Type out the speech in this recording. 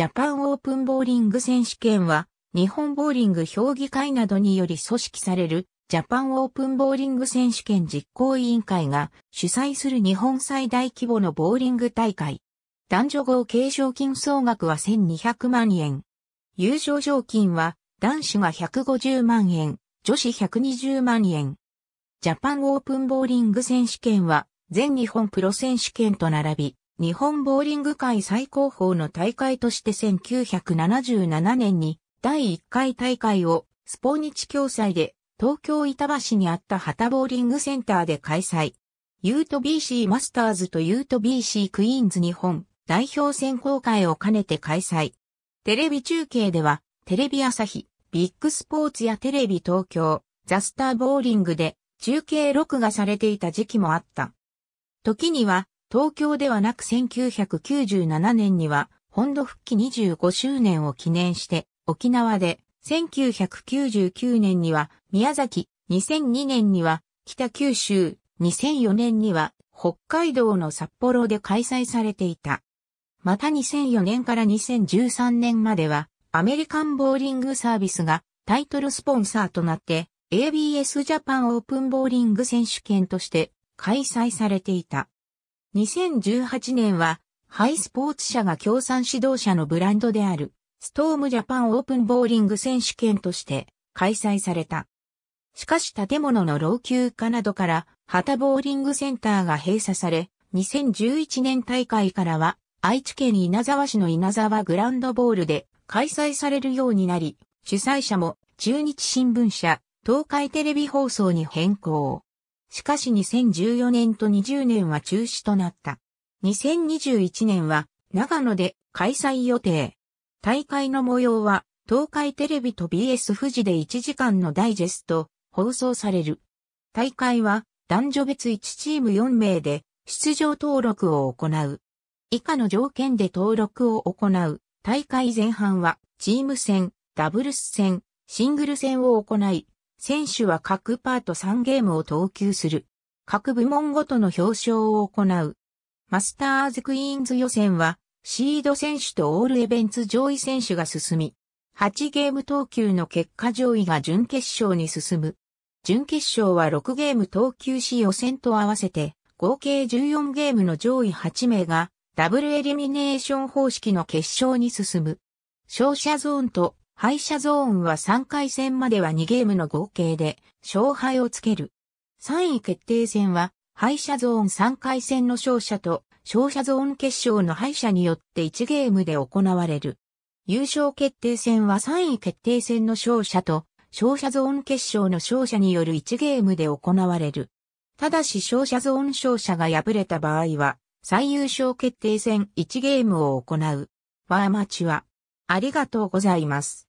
ジャパンオープンボーリング選手権は、日本ボーリング評議会などにより組織される、ジャパンオープンボーリング選手権実行委員会が主催する日本最大規模のボーリング大会。男女合計賞金総額は1200万円。優勝賞金は男子が150万円、女子120万円。ジャパンオープンボーリング選手権は全日本プロ選手権と並び、日本ボーリング界最高峰の大会として1977年に第1回大会をスポーニチ共催で東京板橋にあった旗ボーリングセンターで開催。ユート BC マスターズとユート BC クイーンズ日本代表選考会を兼ねて開催。テレビ中継ではテレビ朝日、ビッグスポーツやテレビ東京、ザスターボーリングで中継録画されていた時期もあった。時には東京ではなく1997年には本土復帰25周年を記念して沖縄で、1999年には宮崎、2002年には北九州、2004年には北海道の札幌で開催されていた。また2004年から2013年まではアメリカンボーリングサービスがタイトルスポンサーとなって ABS ジャパンオープンボーリング選手権として開催されていた。2018年は、ハイスポーツ社が共産指導者のブランドである、ストームジャパンオープンボーリング選手権として開催された。しかし建物の老朽化などから、旗ボーリングセンターが閉鎖され、2011年大会からは、愛知県稲沢市の稲沢グランドボールで開催されるようになり、主催者も中日新聞社、東海テレビ放送に変更。しかし2014年と20年は中止となった。2021年は長野で開催予定。大会の模様は東海テレビと BS 富士で1時間のダイジェスト放送される。大会は男女別1チーム4名で出場登録を行う。以下の条件で登録を行う。大会前半はチーム戦、ダブルス戦、シングル戦を行い、選手は各パート3ゲームを投球する。各部門ごとの表彰を行う。マスターズクイーンズ予選は、シード選手とオールエベンツ上位選手が進み、8ゲーム投球の結果上位が準決勝に進む。準決勝は6ゲーム投球し予選と合わせて、合計14ゲームの上位8名が、ダブルエリミネーション方式の決勝に進む。勝者ゾーンと敗者ゾーンは3回戦までは2ゲームの合計で勝敗をつける。3位決定戦は敗者ゾーン3回戦の勝者と勝者ゾーン決勝の敗者によって1ゲームで行われる。優勝決定戦は3位決定戦の勝者と勝者ゾーン決勝の勝者による1ゲームで行われる。ただし勝者ゾーン勝者が敗れた場合は最優勝決定戦1ゲームを行う。ワーマチはありがとうございます。